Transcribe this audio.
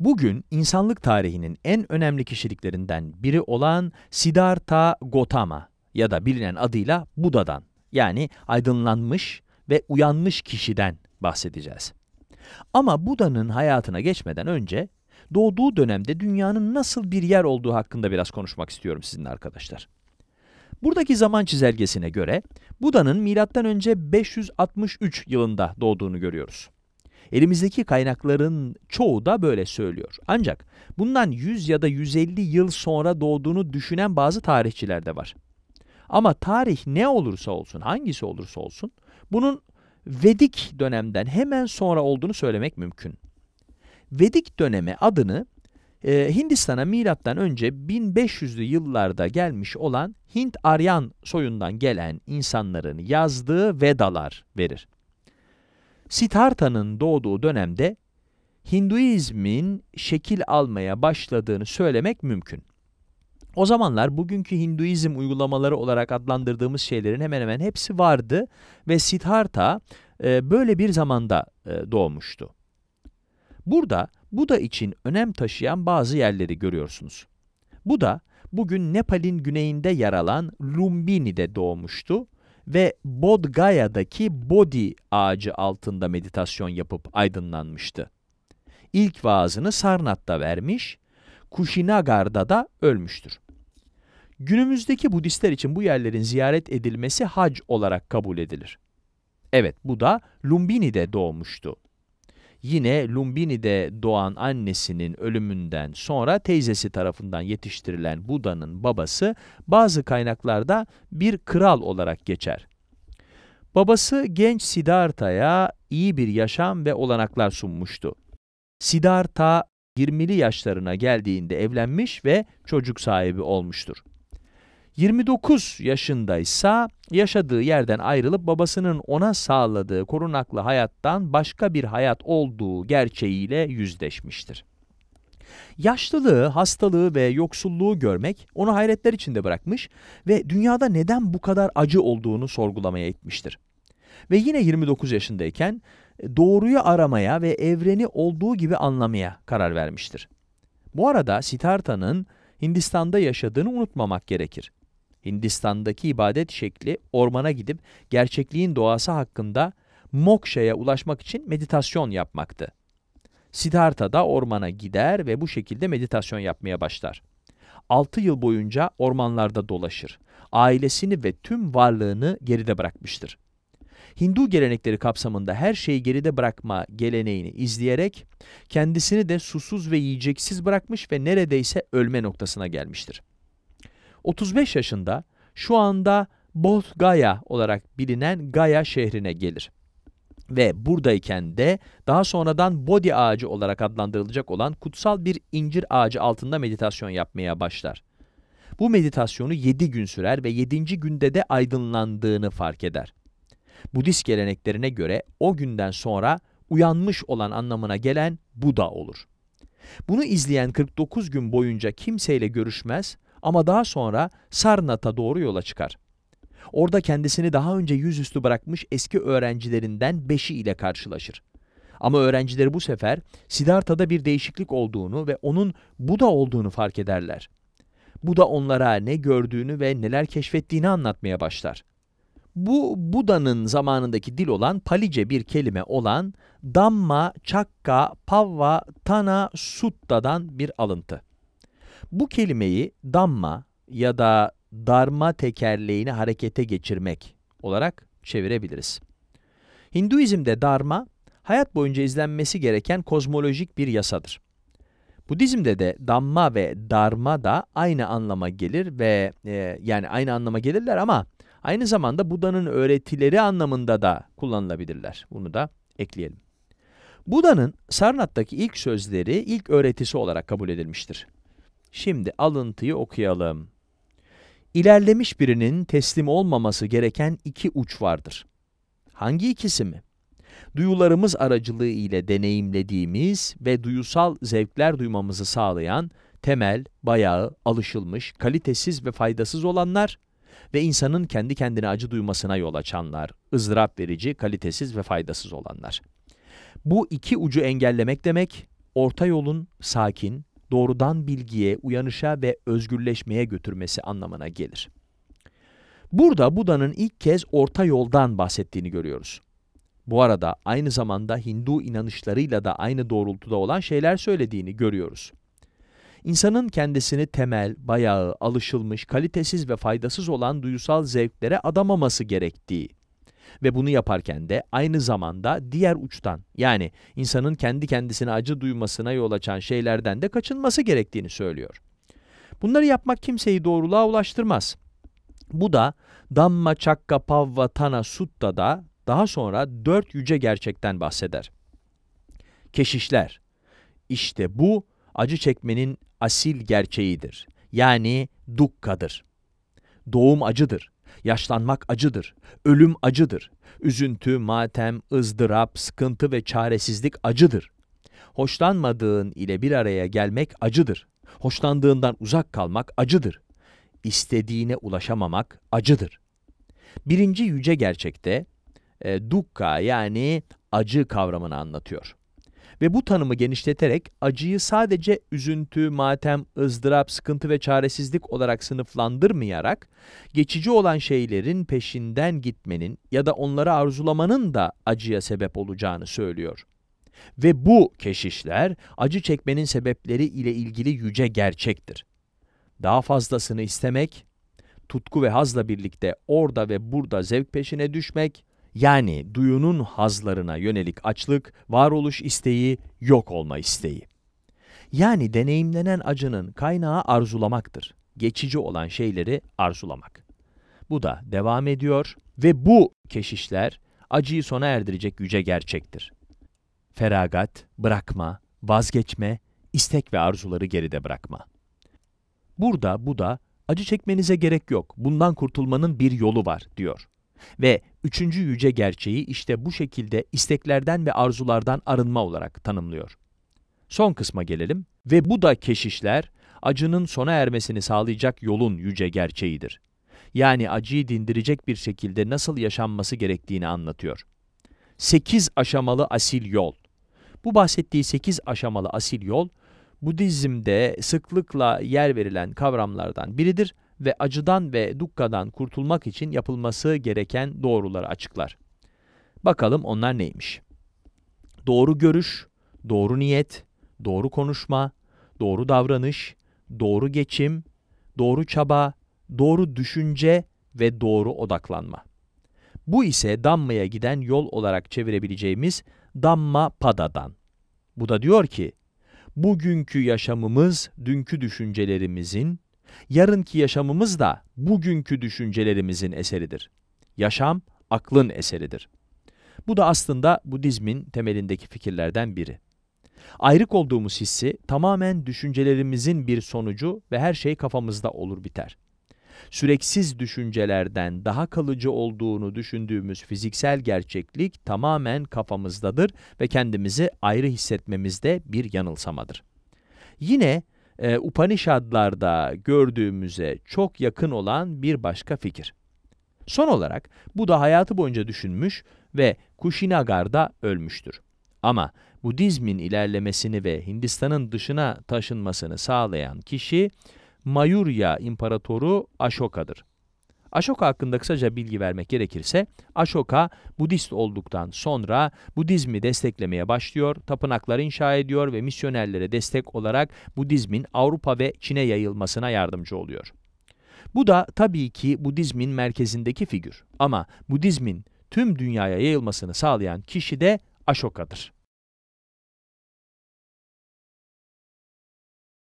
Bugün insanlık tarihinin en önemli kişiliklerinden biri olan Siddhartha Gautama ya da bilinen adıyla Buda'dan yani aydınlanmış ve uyanmış kişiden bahsedeceğiz. Ama Buda'nın hayatına geçmeden önce doğduğu dönemde dünyanın nasıl bir yer olduğu hakkında biraz konuşmak istiyorum sizinle arkadaşlar. Buradaki zaman çizelgesine göre Buda'nın M.Ö. 563 yılında doğduğunu görüyoruz. Elimizdeki kaynakların çoğu da böyle söylüyor. Ancak bundan 100 ya da 150 yıl sonra doğduğunu düşünen bazı tarihçiler de var. Ama tarih ne olursa olsun, hangisi olursa olsun, bunun Vedik dönemden hemen sonra olduğunu söylemek mümkün. Vedik döneme adını e, Hindistan'a milattan önce 1500'lü yıllarda gelmiş olan Hint Aryan soyundan gelen insanların yazdığı Vedalar verir. Siddhartha'nın doğduğu dönemde Hinduizmin şekil almaya başladığını söylemek mümkün. O zamanlar bugünkü Hinduizm uygulamaları olarak adlandırdığımız şeylerin hemen hemen hepsi vardı ve Siddhartha e, böyle bir zamanda e, doğmuştu. Burada Buda için önem taşıyan bazı yerleri görüyorsunuz. Buda bugün Nepal'in güneyinde yer alan Lumbini'de doğmuştu ve Bodgaya'daki Bodhi ağacı altında meditasyon yapıp aydınlanmıştı. İlk vaazını Sarnat'ta vermiş, Kushinagar'da da ölmüştür. Günümüzdeki Budistler için bu yerlerin ziyaret edilmesi hac olarak kabul edilir. Evet, bu da Lumbini'de doğmuştu. Yine Lumbini'de doğan annesinin ölümünden sonra teyzesi tarafından yetiştirilen Buda'nın babası bazı kaynaklarda bir kral olarak geçer. Babası genç Siddhartha'ya iyi bir yaşam ve olanaklar sunmuştu. Siddhartha 20'li yaşlarına geldiğinde evlenmiş ve çocuk sahibi olmuştur. 29 yaşındaysa yaşadığı yerden ayrılıp babasının ona sağladığı korunaklı hayattan başka bir hayat olduğu gerçeğiyle yüzleşmiştir. Yaşlılığı, hastalığı ve yoksulluğu görmek onu hayretler içinde bırakmış ve dünyada neden bu kadar acı olduğunu sorgulamaya itmiştir. Ve yine 29 yaşındayken e, doğruyu aramaya ve evreni olduğu gibi anlamaya karar vermiştir. Bu arada Siddhartha'nın Hindistan'da yaşadığını unutmamak gerekir. Hindistan'daki ibadet şekli ormana gidip gerçekliğin doğası hakkında mokşaya ulaşmak için meditasyon yapmaktı. Siddhartha da ormana gider ve bu şekilde meditasyon yapmaya başlar. 6 yıl boyunca ormanlarda dolaşır. Ailesini ve tüm varlığını geride bırakmıştır. Hindu gelenekleri kapsamında her şeyi geride bırakma geleneğini izleyerek kendisini de susuz ve yiyeceksiz bırakmış ve neredeyse ölme noktasına gelmiştir. 35 yaşında şu anda Both Gaya olarak bilinen Gaya şehrine gelir ve buradayken de daha sonradan Bodhi ağacı olarak adlandırılacak olan kutsal bir incir ağacı altında meditasyon yapmaya başlar. Bu meditasyonu 7 gün sürer ve 7. günde de aydınlandığını fark eder. Budist geleneklerine göre o günden sonra uyanmış olan anlamına gelen Buda olur. Bunu izleyen 49 gün boyunca kimseyle görüşmez, ama daha sonra Sarnat'a doğru yola çıkar. Orada kendisini daha önce yüzüstü bırakmış eski öğrencilerinden beşi ile karşılaşır. Ama öğrencileri bu sefer Siddhartha'da bir değişiklik olduğunu ve onun Buda olduğunu fark ederler. Buda onlara ne gördüğünü ve neler keşfettiğini anlatmaya başlar. Bu Buda'nın zamanındaki dil olan Palice bir kelime olan Dhamma Chakka Pavva Tana Sutta'dan bir alıntı. Bu kelimeyi damma ya da darma tekerleğini harekete geçirmek olarak çevirebiliriz. Hinduizmde darma, hayat boyunca izlenmesi gereken kozmolojik bir yasadır. Budizm'de de damma ve darma da aynı anlama gelir ve e, yani aynı anlama gelirler ama aynı zamanda Buda'nın öğretileri anlamında da kullanılabilirler. Bunu da ekleyelim. Buda'nın Sarnat'taki ilk sözleri ilk öğretisi olarak kabul edilmiştir. Şimdi alıntıyı okuyalım. İlerlemiş birinin teslim olmaması gereken iki uç vardır. Hangi ikisi mi? Duyularımız aracılığı ile deneyimlediğimiz ve duyusal zevkler duymamızı sağlayan temel, bayağı, alışılmış, kalitesiz ve faydasız olanlar ve insanın kendi kendine acı duymasına yol açanlar, ızdırap verici, kalitesiz ve faydasız olanlar. Bu iki ucu engellemek demek, orta yolun sakin, doğrudan bilgiye, uyanışa ve özgürleşmeye götürmesi anlamına gelir. Burada Buda'nın ilk kez orta yoldan bahsettiğini görüyoruz. Bu arada aynı zamanda Hindu inanışlarıyla da aynı doğrultuda olan şeyler söylediğini görüyoruz. İnsanın kendisini temel, bayağı, alışılmış, kalitesiz ve faydasız olan duyusal zevklere adamaması gerektiği, ve bunu yaparken de aynı zamanda diğer uçtan yani insanın kendi kendisine acı duymasına yol açan şeylerden de kaçınması gerektiğini söylüyor. Bunları yapmak kimseyi doğruluğa ulaştırmaz. Bu da Damma Çakka Pavva Tana Sutta da daha sonra dört yüce gerçekten bahseder. Keşişler. işte bu acı çekmenin asil gerçeğidir. Yani dukkadır. Doğum acıdır. Yaşlanmak acıdır, ölüm acıdır. Üzüntü, matem, ızdırap, sıkıntı ve çaresizlik acıdır. Hoşlanmadığın ile bir araya gelmek acıdır. Hoşlandığından uzak kalmak acıdır. İstediğine ulaşamamak acıdır. Birinci yüce gerçekte e, dukka yani acı kavramını anlatıyor. Ve bu tanımı genişleterek acıyı sadece üzüntü, matem, ızdırap, sıkıntı ve çaresizlik olarak sınıflandırmayarak geçici olan şeylerin peşinden gitmenin ya da onları arzulamanın da acıya sebep olacağını söylüyor. Ve bu keşişler acı çekmenin sebepleri ile ilgili yüce gerçektir. Daha fazlasını istemek, tutku ve hazla birlikte orada ve burada zevk peşine düşmek, yani duyunun hazlarına yönelik açlık, varoluş isteği, yok olma isteği. Yani deneyimlenen acının kaynağı arzulamaktır. Geçici olan şeyleri arzulamak. Bu da devam ediyor ve bu keşişler acıyı sona erdirecek yüce gerçektir. Feragat, bırakma, vazgeçme, istek ve arzuları geride bırakma. Burada bu da acı çekmenize gerek yok, bundan kurtulmanın bir yolu var diyor. Ve üçüncü yüce gerçeği işte bu şekilde isteklerden ve arzulardan arınma olarak tanımlıyor. Son kısma gelelim ve bu da keşişler, acının sona ermesini sağlayacak yolun yüce gerçeğidir. Yani acıyı dindirecek bir şekilde nasıl yaşanması gerektiğini anlatıyor. 8 aşamalı asil yol. Bu bahsettiği 8 aşamalı asil yol, Budizm'de sıklıkla yer verilen kavramlardan biridir ve acıdan ve dukkadan kurtulmak için yapılması gereken doğruları açıklar. Bakalım onlar neymiş? Doğru görüş, doğru niyet, doğru konuşma, doğru davranış, doğru geçim, doğru çaba, doğru düşünce ve doğru odaklanma. Bu ise Damma'ya giden yol olarak çevirebileceğimiz Damma Pada'dan. Bu da diyor ki, bugünkü yaşamımız dünkü düşüncelerimizin, Yarınki yaşamımız da bugünkü düşüncelerimizin eseridir. Yaşam aklın eseridir. Bu da aslında Budizmin temelindeki fikirlerden biri. Ayrık olduğumuz hissi tamamen düşüncelerimizin bir sonucu ve her şey kafamızda olur biter. Süreksiz düşüncelerden daha kalıcı olduğunu düşündüğümüz fiziksel gerçeklik tamamen kafamızdadır ve kendimizi ayrı hissetmemizde bir yanılsamadır. Yine e, Upanishadlarda gördüğümüze çok yakın olan bir başka fikir. Son olarak bu da hayatı boyunca düşünmüş ve Kushinagar'da ölmüştür. Ama Budizmin ilerlemesini ve Hindistan'ın dışına taşınmasını sağlayan kişi Mayurya İmparatoru Ashoka'dır. Ashoka hakkında kısaca bilgi vermek gerekirse, Ashoka Budist olduktan sonra Budizmi desteklemeye başlıyor, tapınaklar inşa ediyor ve misyonerlere destek olarak Budizmin Avrupa ve Çin'e yayılmasına yardımcı oluyor. Bu da tabii ki Budizmin merkezindeki figür ama Budizmin tüm dünyaya yayılmasını sağlayan kişi de Ashoka'dır.